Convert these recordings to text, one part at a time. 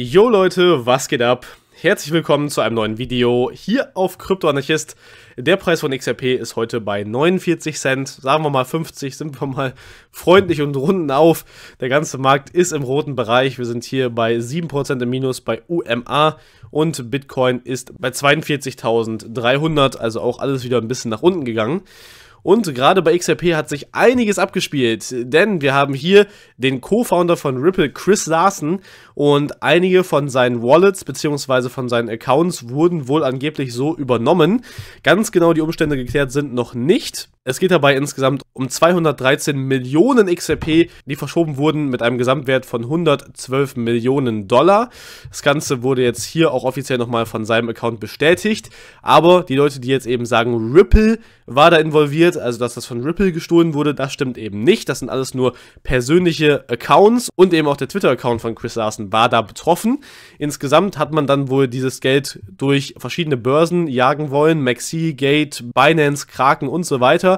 Jo Leute, was geht ab? Herzlich willkommen zu einem neuen Video hier auf Kryptoanarchist. Der Preis von XRP ist heute bei 49 Cent, sagen wir mal 50, sind wir mal freundlich und runden auf. Der ganze Markt ist im roten Bereich, wir sind hier bei 7% im Minus bei UMA und Bitcoin ist bei 42.300, also auch alles wieder ein bisschen nach unten gegangen. Und gerade bei XRP hat sich einiges abgespielt, denn wir haben hier den Co-Founder von Ripple, Chris Larsen, und einige von seinen Wallets bzw. von seinen Accounts wurden wohl angeblich so übernommen. Ganz genau die Umstände geklärt sind noch nicht. Es geht dabei insgesamt um 213 Millionen XRP, die verschoben wurden mit einem Gesamtwert von 112 Millionen Dollar. Das Ganze wurde jetzt hier auch offiziell nochmal von seinem Account bestätigt. Aber die Leute, die jetzt eben sagen, Ripple war da involviert, also dass das von Ripple gestohlen wurde, das stimmt eben nicht. Das sind alles nur persönliche Accounts und eben auch der Twitter-Account von Chris Larsen war da betroffen. Insgesamt hat man dann wohl dieses Geld durch verschiedene Börsen jagen wollen, Maxi, Gate, Binance, Kraken und so weiter.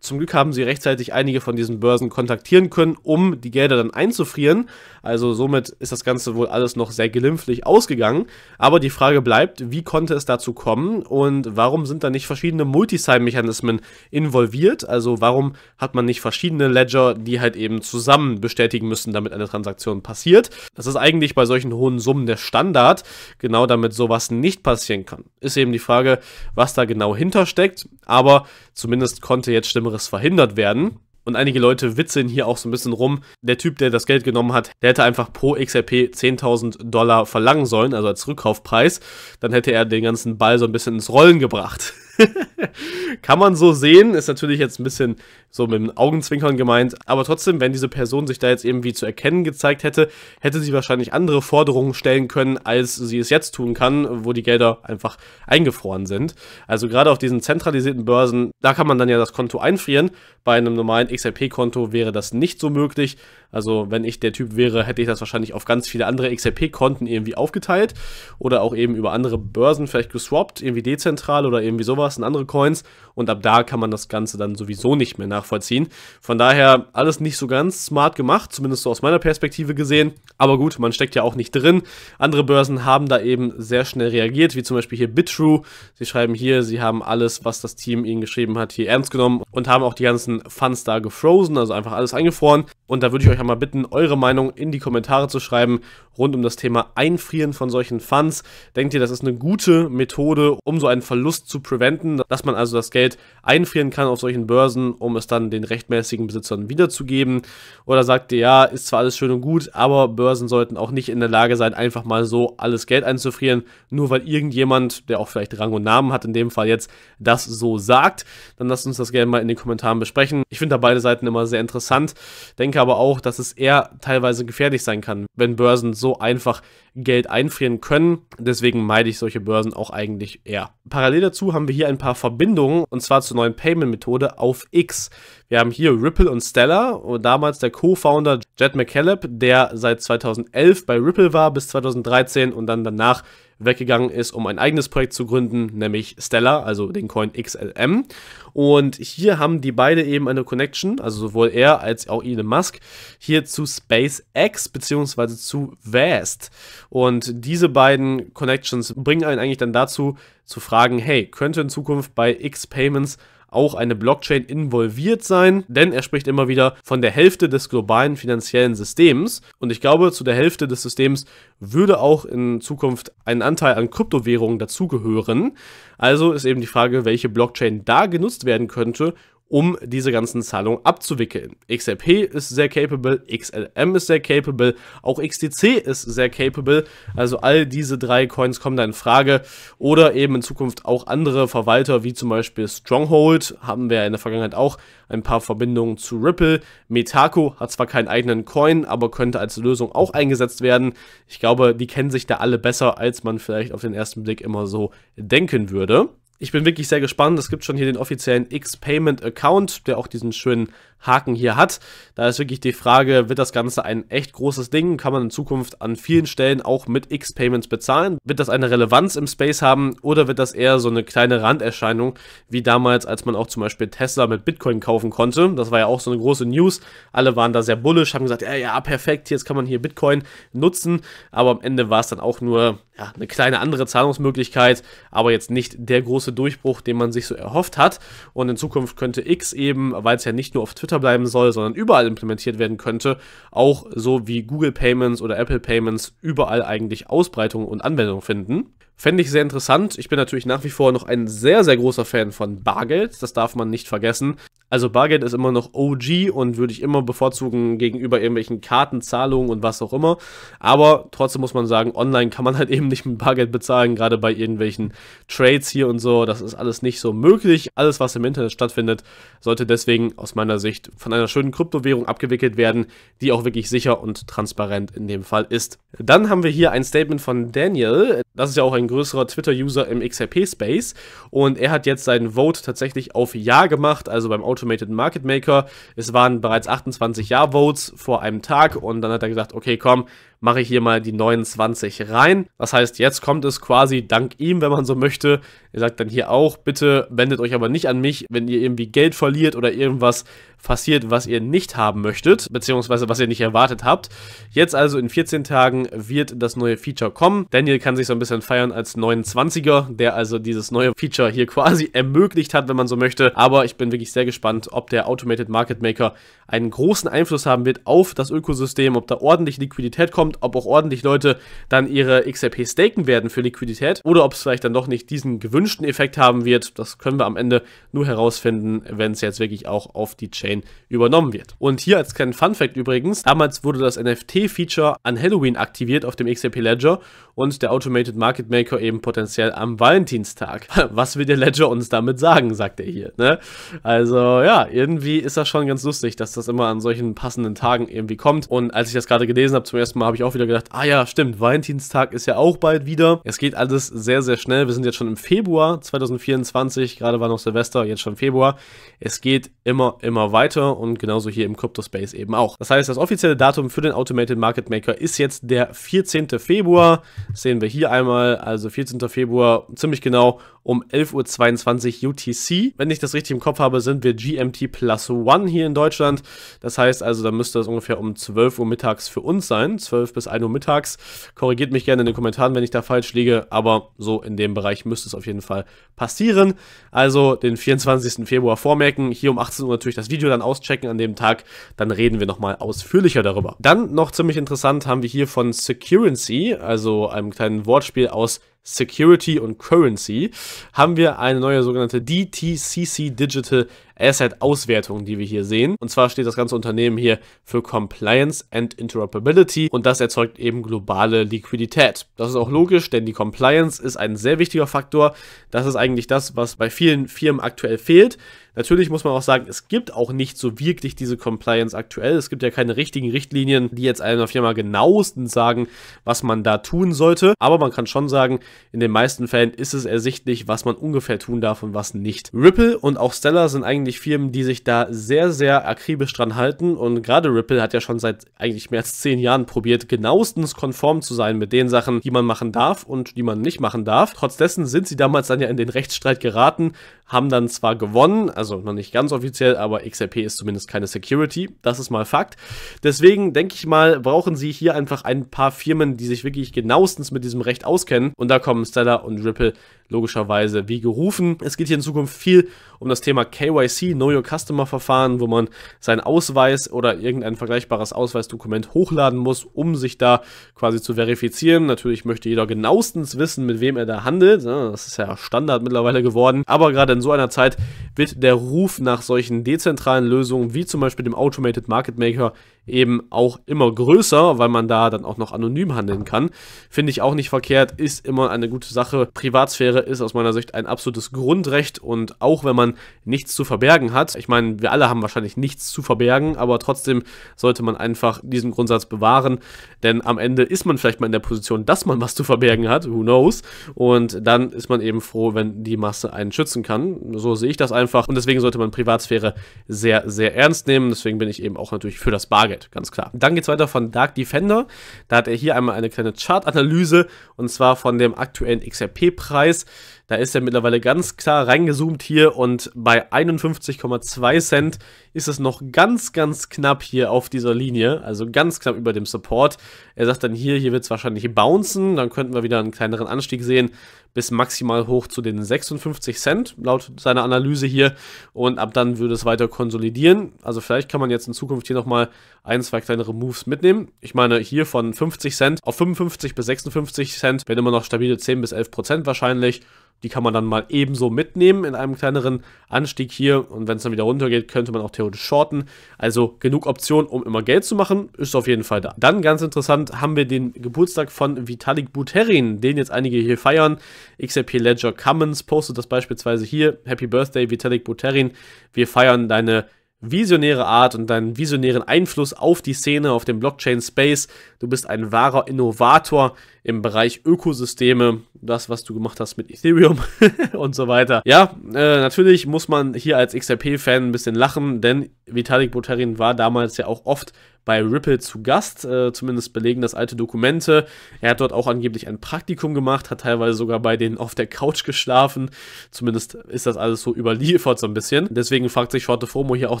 Zum Glück haben sie rechtzeitig einige von diesen Börsen kontaktieren können, um die Gelder dann einzufrieren. Also somit ist das Ganze wohl alles noch sehr glimpflich ausgegangen. Aber die Frage bleibt, wie konnte es dazu kommen und warum sind da nicht verschiedene Multisign-Mechanismen involviert? Also warum hat man nicht verschiedene Ledger, die halt eben zusammen bestätigen müssen, damit eine Transaktion passiert? Das ist eigentlich bei solchen hohen Summen der Standard, genau damit sowas nicht passieren kann. Ist eben die Frage, was da genau hintersteckt. Aber zumindest konnte jetzt Stimme Schlimmeres verhindert werden. Und einige Leute witzeln hier auch so ein bisschen rum. Der Typ, der das Geld genommen hat, der hätte einfach pro XRP 10.000 Dollar verlangen sollen, also als Rückkaufpreis. Dann hätte er den ganzen Ball so ein bisschen ins Rollen gebracht. Kann man so sehen, ist natürlich jetzt ein bisschen so mit dem Augenzwinkern gemeint, aber trotzdem, wenn diese Person sich da jetzt irgendwie zu erkennen gezeigt hätte, hätte sie wahrscheinlich andere Forderungen stellen können, als sie es jetzt tun kann, wo die Gelder einfach eingefroren sind. Also gerade auf diesen zentralisierten Börsen, da kann man dann ja das Konto einfrieren. Bei einem normalen XRP-Konto wäre das nicht so möglich. Also wenn ich der Typ wäre, hätte ich das wahrscheinlich auf ganz viele andere XRP-Konten irgendwie aufgeteilt oder auch eben über andere Börsen vielleicht geswappt, irgendwie dezentral oder irgendwie sowas. Coins und andere Coins und ab da kann man das Ganze dann sowieso nicht mehr nachvollziehen. Von daher alles nicht so ganz smart gemacht, zumindest so aus meiner Perspektive gesehen. Aber gut, man steckt ja auch nicht drin. Andere Börsen haben da eben sehr schnell reagiert, wie zum Beispiel hier BitTrue. Sie schreiben hier, sie haben alles, was das Team ihnen geschrieben hat, hier ernst genommen und haben auch die ganzen Funds da gefrozen, also einfach alles eingefroren. Und da würde ich euch einmal bitten, eure Meinung in die Kommentare zu schreiben rund um das Thema Einfrieren von solchen Funds. Denkt ihr, das ist eine gute Methode, um so einen Verlust zu preventen, dass man also das Geld Geld einfrieren kann auf solchen Börsen, um es dann den rechtmäßigen Besitzern wiederzugeben. Oder sagt ihr, ja, ist zwar alles schön und gut, aber Börsen sollten auch nicht in der Lage sein, einfach mal so alles Geld einzufrieren, nur weil irgendjemand, der auch vielleicht Rang und Namen hat, in dem Fall jetzt, das so sagt. Dann lasst uns das gerne mal in den Kommentaren besprechen. Ich finde da beide Seiten immer sehr interessant, denke aber auch, dass es eher teilweise gefährlich sein kann, wenn Börsen so einfach Geld einfrieren können. Deswegen meide ich solche Börsen auch eigentlich eher. Parallel dazu haben wir hier ein paar Verbindungen und und zwar zur neuen Payment-Methode auf X. Wir haben hier Ripple und Stellar und damals der Co-Founder Jed McCaleb, der seit 2011 bei Ripple war bis 2013 und dann danach weggegangen ist, um ein eigenes Projekt zu gründen, nämlich Stellar, also den Coin XLM. Und hier haben die beide eben eine Connection, also sowohl er als auch Elon Musk, hier zu SpaceX bzw. zu Vast. Und diese beiden Connections bringen einen eigentlich dann dazu zu fragen, hey, könnte in Zukunft bei X Payments auch eine Blockchain involviert sein, denn er spricht immer wieder von der Hälfte des globalen finanziellen Systems. Und ich glaube, zu der Hälfte des Systems würde auch in Zukunft ein Anteil an Kryptowährungen dazugehören. Also ist eben die Frage, welche Blockchain da genutzt werden könnte, um diese ganzen Zahlungen abzuwickeln. XRP ist sehr capable, XLM ist sehr capable, auch XTC ist sehr capable. Also all diese drei Coins kommen da in Frage. Oder eben in Zukunft auch andere Verwalter, wie zum Beispiel Stronghold, haben wir in der Vergangenheit auch ein paar Verbindungen zu Ripple. Metaco hat zwar keinen eigenen Coin, aber könnte als Lösung auch eingesetzt werden. Ich glaube, die kennen sich da alle besser, als man vielleicht auf den ersten Blick immer so denken würde ich bin wirklich sehr gespannt. Es gibt schon hier den offiziellen X-Payment-Account, der auch diesen schönen Haken hier hat. Da ist wirklich die Frage, wird das Ganze ein echt großes Ding? Kann man in Zukunft an vielen Stellen auch mit X-Payments bezahlen? Wird das eine Relevanz im Space haben oder wird das eher so eine kleine Randerscheinung, wie damals, als man auch zum Beispiel Tesla mit Bitcoin kaufen konnte? Das war ja auch so eine große News. Alle waren da sehr bullisch, haben gesagt, ja, ja, perfekt, jetzt kann man hier Bitcoin nutzen. Aber am Ende war es dann auch nur ja, eine kleine andere Zahlungsmöglichkeit, aber jetzt nicht der große Durchbruch, den man sich so erhofft hat. Und in Zukunft könnte X eben, weil es ja nicht nur auf Twitter Twitter bleiben soll, sondern überall implementiert werden könnte, auch so wie Google Payments oder Apple Payments überall eigentlich Ausbreitung und Anwendung finden. Fände ich sehr interessant. Ich bin natürlich nach wie vor noch ein sehr, sehr großer Fan von Bargeld. Das darf man nicht vergessen. Also Bargeld ist immer noch OG und würde ich immer bevorzugen gegenüber irgendwelchen Kartenzahlungen und was auch immer. Aber trotzdem muss man sagen, online kann man halt eben nicht mit Bargeld bezahlen, gerade bei irgendwelchen Trades hier und so. Das ist alles nicht so möglich. Alles, was im Internet stattfindet, sollte deswegen aus meiner Sicht von einer schönen Kryptowährung abgewickelt werden, die auch wirklich sicher und transparent in dem Fall ist. Dann haben wir hier ein Statement von Daniel. Das ist ja auch ein größerer Twitter-User im XRP-Space. Und er hat jetzt seinen Vote tatsächlich auf Ja gemacht, also beim Auto Automated Market Maker. Es waren bereits 28 Ja-Votes vor einem Tag und dann hat er gesagt, okay, komm, mache ich hier mal die 29 rein. Das heißt, jetzt kommt es quasi dank ihm, wenn man so möchte. Er sagt dann hier auch, bitte wendet euch aber nicht an mich, wenn ihr irgendwie Geld verliert oder irgendwas passiert, was ihr nicht haben möchtet, beziehungsweise was ihr nicht erwartet habt. Jetzt also in 14 Tagen wird das neue Feature kommen. Daniel kann sich so ein bisschen feiern als 29er, der also dieses neue Feature hier quasi ermöglicht hat, wenn man so möchte. Aber ich bin wirklich sehr gespannt, ob der Automated Market Maker einen großen Einfluss haben wird auf das Ökosystem, ob da ordentlich Liquidität kommt rauskommt, ob auch ordentlich Leute dann ihre XRP staken werden für Liquidität oder ob es vielleicht dann doch nicht diesen gewünschten Effekt haben wird, das können wir am Ende nur herausfinden, wenn es jetzt wirklich auch auf die Chain übernommen wird. Und hier als kleinen Fun Fact übrigens, damals wurde das NFT-Feature an Halloween aktiviert auf dem XRP Ledger und der Automated Market Maker eben potenziell am Valentinstag. Was will der Ledger uns damit sagen, sagt er hier. Ne? Also ja, irgendwie ist das schon ganz lustig, dass das immer an solchen passenden Tagen irgendwie kommt. Und als ich das gerade gelesen habe, zum ersten Mal habe ich ich auch wieder gedacht, ah ja, stimmt, Valentinstag ist ja auch bald wieder. Es geht alles sehr, sehr schnell. Wir sind jetzt schon im Februar 2024, gerade war noch Silvester, jetzt schon Februar. Es geht immer, immer weiter und genauso hier im Crypto-Space eben auch. Das heißt, das offizielle Datum für den Automated Market Maker ist jetzt der 14. Februar. Das sehen wir hier einmal, also 14. Februar, ziemlich genau um 11.22 Uhr UTC. Wenn ich das richtig im Kopf habe, sind wir GMT plus One hier in Deutschland. Das heißt also, da müsste das ungefähr um 12 Uhr mittags für uns sein, 12 12 bis 1 Uhr mittags. Korrigiert mich gerne in den Kommentaren, wenn ich da falsch liege, aber so in dem Bereich müsste es auf jeden Fall passieren. Also den 24. Februar vormerken, hier um 18 Uhr natürlich das Video dann auschecken an dem Tag, dann reden wir nochmal ausführlicher darüber. Dann noch ziemlich interessant haben wir hier von Security, also einem kleinen Wortspiel aus Security und Currency, haben wir eine neue sogenannte DTCC Digital Asset-Auswertung, halt die wir hier sehen. Und zwar steht das ganze Unternehmen hier für Compliance and Interoperability und das erzeugt eben globale Liquidität. Das ist auch logisch, denn die Compliance ist ein sehr wichtiger Faktor. Das ist eigentlich das, was bei vielen Firmen aktuell fehlt. Natürlich muss man auch sagen, es gibt auch nicht so wirklich diese Compliance aktuell. Es gibt ja keine richtigen Richtlinien, die jetzt einer Firma genauestens sagen, was man da tun sollte. Aber man kann schon sagen, in den meisten Fällen ist es ersichtlich, was man ungefähr tun darf und was nicht. Ripple und auch Stellar sind eigentlich eigentlich Firmen, die sich da sehr, sehr akribisch dran halten. Und gerade Ripple hat ja schon seit eigentlich mehr als zehn Jahren probiert, genauestens konform zu sein mit den Sachen, die man machen darf und die man nicht machen darf. Trotzdessen sind sie damals dann ja in den Rechtsstreit geraten, haben dann zwar gewonnen, also noch nicht ganz offiziell, aber XRP ist zumindest keine Security. Das ist mal Fakt. Deswegen denke ich mal, brauchen sie hier einfach ein paar Firmen, die sich wirklich genauestens mit diesem Recht auskennen. Und da kommen Stellar und Ripple logischerweise wie gerufen. Es geht hier in Zukunft viel um das Thema KYC, Know Your Customer Verfahren, wo man seinen Ausweis oder irgendein vergleichbares Ausweisdokument hochladen muss, um sich da quasi zu verifizieren. Natürlich möchte jeder genauestens wissen, mit wem er da handelt. Das ist ja Standard mittlerweile geworden. Aber gerade in so einer Zeit wird der Ruf nach solchen dezentralen Lösungen wie zum Beispiel dem Automated Market Maker eben auch immer größer, weil man da dann auch noch anonym handeln kann. Finde ich auch nicht verkehrt, ist immer eine gute Sache. Privatsphäre ist aus meiner Sicht ein absolutes Grundrecht und auch wenn man nichts zu verbergen hat, ich meine, wir alle haben wahrscheinlich nichts zu verbergen, aber trotzdem sollte man einfach diesen Grundsatz bewahren, denn am Ende ist man vielleicht mal in der Position, dass man was zu verbergen hat, who knows, und dann ist man eben froh, wenn die Masse einen schützen kann. So sehe ich das einfach und deswegen sollte man Privatsphäre sehr, sehr ernst nehmen. Deswegen bin ich eben auch natürlich für das Bargeld. Upgrade, ganz klar. Dann geht es weiter von Dark Defender. Da hat er hier einmal eine kleine Chartanalyse und zwar von dem aktuellen XRP-Preis. Da ist er mittlerweile ganz klar reingezoomt hier und bei 51,2 Cent ist es noch ganz, ganz knapp hier auf dieser Linie, also ganz knapp über dem Support. Er sagt dann hier, hier wird es wahrscheinlich bouncen, dann könnten wir wieder einen kleineren Anstieg sehen, bis maximal hoch zu den 56 Cent, laut seiner Analyse hier. Und ab dann würde es weiter konsolidieren. Also vielleicht kann man jetzt in Zukunft hier nochmal ein, zwei kleinere Moves mitnehmen. Ich meine, hier von 50 Cent auf 55 bis 56 Cent werden immer noch stabile 10 bis 11 Prozent wahrscheinlich. Die kann man dann mal ebenso mitnehmen in einem kleineren Anstieg hier. Und wenn es dann wieder runtergeht, könnte man auch theoretisch shorten. Also genug Optionen, um immer Geld zu machen, ist auf jeden Fall da. Dann ganz interessant haben wir den Geburtstag von Vitalik Buterin, den jetzt einige hier feiern. XRP Ledger Commons postet das beispielsweise hier. Happy Birthday Vitalik Buterin. Wir feiern deine visionäre Art und deinen visionären Einfluss auf die Szene, auf den Blockchain-Space. Du bist ein wahrer Innovator im Bereich Ökosysteme, das, was du gemacht hast mit Ethereum und so weiter. Ja, äh, natürlich muss man hier als XRP-Fan ein bisschen lachen, denn Vitalik Buterin war damals ja auch oft bei Ripple zu Gast, äh, zumindest belegen das alte Dokumente. Er hat dort auch angeblich ein Praktikum gemacht, hat teilweise sogar bei denen auf der Couch geschlafen. Zumindest ist das alles so überliefert so ein bisschen. Deswegen fragt sich Shorte Fomo hier auch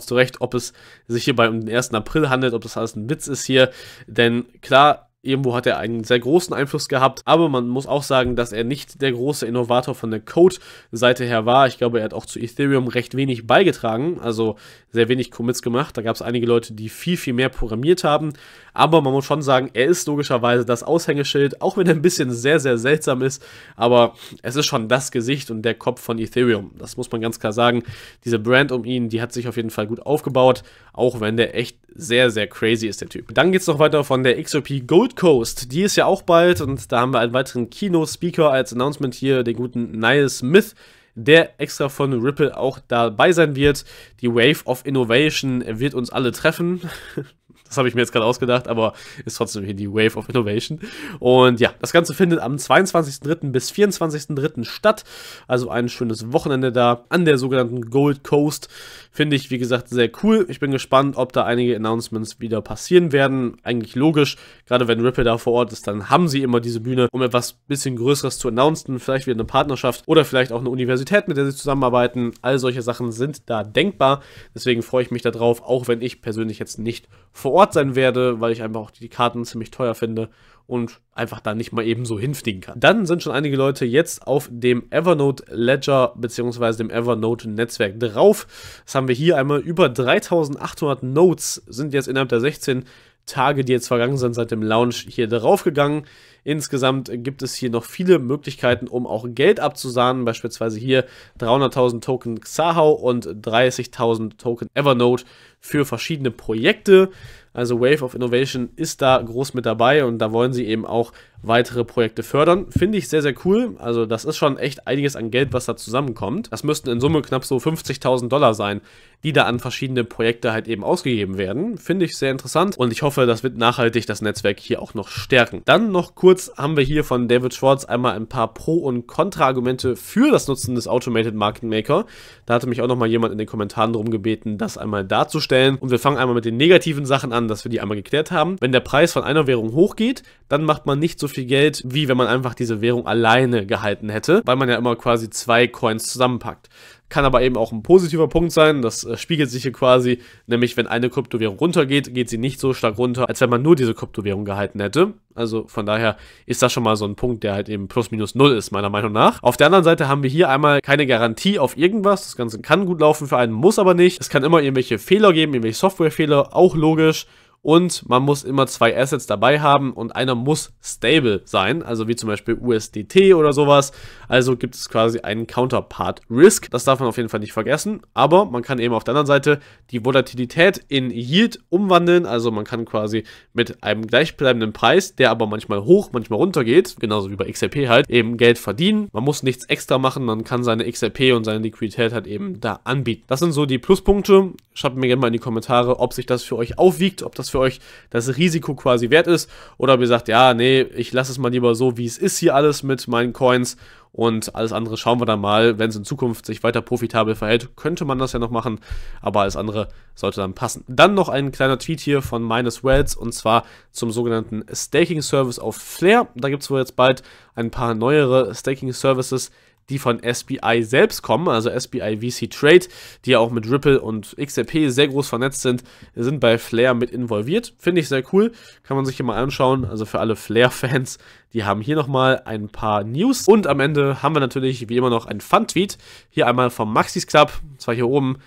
zurecht, ob es sich hierbei um den 1. April handelt, ob das alles ein Witz ist hier. Denn klar, Irgendwo hat er einen sehr großen Einfluss gehabt, aber man muss auch sagen, dass er nicht der große Innovator von der Code-Seite her war. Ich glaube, er hat auch zu Ethereum recht wenig beigetragen, also sehr wenig Commits gemacht. Da gab es einige Leute, die viel, viel mehr programmiert haben. Aber man muss schon sagen, er ist logischerweise das Aushängeschild, auch wenn er ein bisschen sehr, sehr seltsam ist. Aber es ist schon das Gesicht und der Kopf von Ethereum. Das muss man ganz klar sagen. Diese Brand um ihn, die hat sich auf jeden Fall gut aufgebaut, auch wenn der echt sehr, sehr crazy ist, der Typ. Dann geht es noch weiter von der XOP Gold Coast, die ist ja auch bald und da haben wir einen weiteren kino speaker als Announcement hier, den guten Niall Smith, der extra von Ripple auch dabei sein wird. Die Wave of Innovation wird uns alle treffen. Das habe ich mir jetzt gerade ausgedacht, aber ist trotzdem hier die Wave of Innovation. Und ja, das Ganze findet am 22.03. bis 24.03. statt. Also ein schönes Wochenende da an der sogenannten Gold Coast. Finde ich, wie gesagt, sehr cool. Ich bin gespannt, ob da einige Announcements wieder passieren werden. Eigentlich logisch. Gerade wenn Ripple da vor Ort ist, dann haben sie immer diese Bühne, um etwas bisschen Größeres zu announcen. Vielleicht wieder eine Partnerschaft oder vielleicht auch eine Universität, mit der sie zusammenarbeiten. All solche Sachen sind da denkbar. Deswegen freue ich mich darauf, auch wenn ich persönlich jetzt nicht vor Ort Ort sein werde, weil ich einfach auch die Karten ziemlich teuer finde und einfach da nicht mal eben so hinfliegen kann. Dann sind schon einige Leute jetzt auf dem Evernote Ledger bzw. dem Evernote Netzwerk drauf. Das haben wir hier einmal über 3800 Notes sind jetzt innerhalb der 16 Tage, die jetzt vergangen sind seit dem Launch hier drauf gegangen. Insgesamt gibt es hier noch viele Möglichkeiten, um auch Geld abzusahnen, beispielsweise hier 300.000 Token Xahau und 30.000 Token Evernote für verschiedene Projekte. Also Wave of Innovation ist da groß mit dabei und da wollen sie eben auch weitere Projekte fördern. Finde ich sehr, sehr cool. Also das ist schon echt einiges an Geld, was da zusammenkommt. Das müssten in Summe knapp so 50.000 Dollar sein, die da an verschiedene Projekte halt eben ausgegeben werden. Finde ich sehr interessant und ich hoffe, das wird nachhaltig das Netzwerk hier auch noch stärken. Dann noch kurz haben wir hier von David Schwartz einmal ein paar Pro- und Kontra-Argumente für das Nutzen des Automated Market Maker. Da hatte mich auch nochmal jemand in den Kommentaren drum gebeten, das einmal darzustellen stellen. Und wir fangen einmal mit den negativen Sachen an, dass wir die einmal geklärt haben. Wenn der Preis von einer Währung hochgeht, dann macht man nicht so viel Geld, wie wenn man einfach diese Währung alleine gehalten hätte, weil man ja immer quasi zwei Coins zusammenpackt kann aber eben auch ein positiver Punkt sein. Das äh, spiegelt sich hier quasi, nämlich wenn eine Kryptowährung runtergeht, geht sie nicht so stark runter, als wenn man nur diese Kryptowährung gehalten hätte. Also von daher ist das schon mal so ein Punkt, der halt eben plus minus null ist, meiner Meinung nach. Auf der anderen Seite haben wir hier einmal keine Garantie auf irgendwas. Das Ganze kann gut laufen für einen, muss aber nicht. Es kann immer irgendwelche Fehler geben, irgendwelche Softwarefehler, auch logisch. Und man muss immer zwei Assets dabei haben und einer muss stable sein, also wie zum Beispiel USDT oder sowas. Also gibt es quasi einen Counterpart Risk. Das darf man auf jeden Fall nicht vergessen. Aber man kann eben auf der anderen Seite die Volatilität in Yield umwandeln. Also man kann quasi mit einem gleichbleibenden Preis, der aber manchmal hoch, manchmal runter geht, genauso wie bei XRP halt, eben Geld verdienen. Man muss nichts extra machen. Man kann seine XRP und seine Liquidität halt eben da anbieten. Das sind so die Pluspunkte. Schreibt mir gerne mal in die Kommentare, ob sich das für euch aufwiegt, ob das für für euch das Risiko quasi wert ist. Oder ob ihr sagt, ja, nee, ich lasse es mal lieber so, wie es ist hier alles mit meinen Coins. Und alles andere schauen wir dann mal. Wenn es in Zukunft sich weiter profitabel verhält, könnte man das ja noch machen. Aber alles andere sollte dann passen. Dann noch ein kleiner Tweet hier von Minus Wells und zwar zum sogenannten Staking Service auf Flair. Da gibt es wohl jetzt bald ein paar neuere Staking Services, die von SBI selbst kommen, also SBI VC Trade, die ja auch mit Ripple und XRP sehr groß vernetzt sind, sind bei Flair mit involviert. Finde ich sehr cool, kann man sich hier mal anschauen. Also für alle Flair-Fans, die haben hier nochmal ein paar News. Und am Ende haben wir natürlich wie immer noch ein Fun-Tweet, hier einmal vom Maxis Club, zwar hier oben,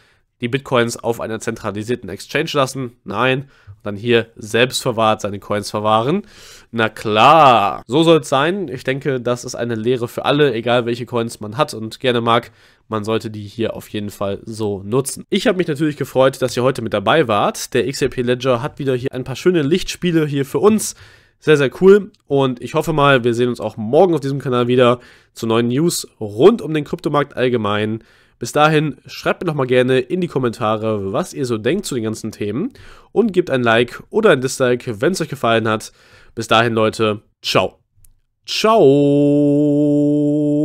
die Bitcoins auf einer zentralisierten Exchange lassen? Nein. Und dann hier selbst verwahrt seine Coins verwahren. Na klar, so soll es sein. Ich denke, das ist eine Lehre für alle, egal welche Coins man hat und gerne mag. Man sollte die hier auf jeden Fall so nutzen. Ich habe mich natürlich gefreut, dass ihr heute mit dabei wart. Der XRP Ledger hat wieder hier ein paar schöne Lichtspiele hier für uns sehr, sehr cool. Und ich hoffe mal, wir sehen uns auch morgen auf diesem Kanal wieder zu neuen News rund um den Kryptomarkt allgemein. Bis dahin, schreibt mir doch mal gerne in die Kommentare, was ihr so denkt zu den ganzen Themen und gebt ein Like oder ein Dislike, wenn es euch gefallen hat. Bis dahin, Leute, ciao. Ciao.